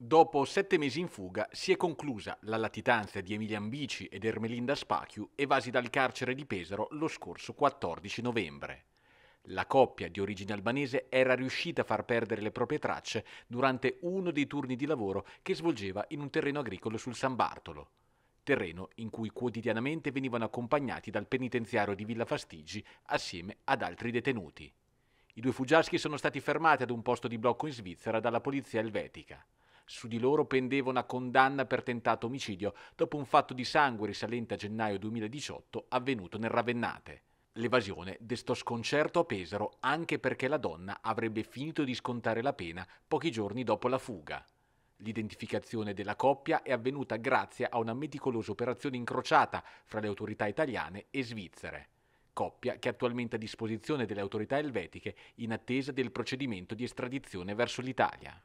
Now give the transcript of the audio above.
Dopo sette mesi in fuga si è conclusa la latitanza di Emilia Ambici ed Ermelinda Spachiu evasi dal carcere di Pesaro lo scorso 14 novembre. La coppia di origine albanese era riuscita a far perdere le proprie tracce durante uno dei turni di lavoro che svolgeva in un terreno agricolo sul San Bartolo, terreno in cui quotidianamente venivano accompagnati dal penitenziario di Villa Fastigi assieme ad altri detenuti. I due fuggiaschi sono stati fermati ad un posto di blocco in Svizzera dalla polizia elvetica. Su di loro pendeva una condanna per tentato omicidio dopo un fatto di sangue risalente a gennaio 2018 avvenuto nel Ravennate. L'evasione destò sconcerto a Pesaro anche perché la donna avrebbe finito di scontare la pena pochi giorni dopo la fuga. L'identificazione della coppia è avvenuta grazie a una meticolosa operazione incrociata fra le autorità italiane e svizzere, coppia che è attualmente a disposizione delle autorità elvetiche in attesa del procedimento di estradizione verso l'Italia.